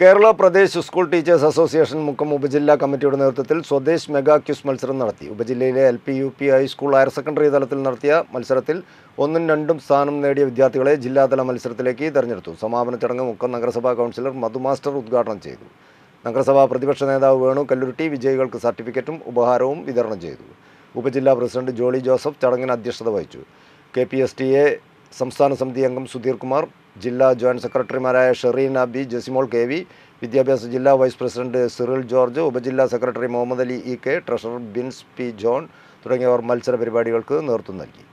Kerala Pradesh school teachers association മുഖം ഉപജില്ലാ കമ്മിറ്റിയുടെ നേതൃത്വത്തിൽ സ്വദേശ് മെഗാ ക്യൂസ് മത്സരം നടത്തി ഉപജില്ലയിലെ L P U P high school higher secondary തലത്തിൽ നടത്തിയ മത്സരത്തിൽ ഒന്നും രണ്ടും സ്ഥാനം നേടിയ വിദ്യാർത്ഥികളെ ജില്ലാതല മത്സരത്തിലേക്ക് തെരഞ്ഞെടുത്തു സമാപന ചടങ്ങ് മുക്കം നഗരസഭാ കൗൺസിലർ മധു മാസ്റ്റർ ഉദ്ഘാടനം ചെയ്തു നഗരസഭാ പ്രതിപക്ഷ നേതാവ് വേണു കല്ലുരുട്ടി വിജയികൾക്ക് സർട്ടിഫിക്കറ്റും ഉപഹാരവും വിതരണം ചെയ്തു ഉപജില്ലാ പ്രസിഡന്റ് ജോളി ജോസഫ് ചടങ്ങിന് അധ്യക്ഷത വഹിച്ചു K P S T A സംസ്ഥാന സമിതി അംഗം സുധീർ കുമാർ ജില്ലാ ജോയിൻറ്റ് സെക്രട്ടറിമാരായ Shereen B Jesimol K V വിദ്യാഭ്യാസ ജില്ലാ വൈസ് പ്രസിഡന്റ് സിറിൽ ജോർജ് ഉപജില്ലാ secretary Muhammad Ali E K treasurer Bins P John തുടങ്ങിയവർ മത്സര പരിപാടികൾക്ക് നേതൃത്വം നൽകി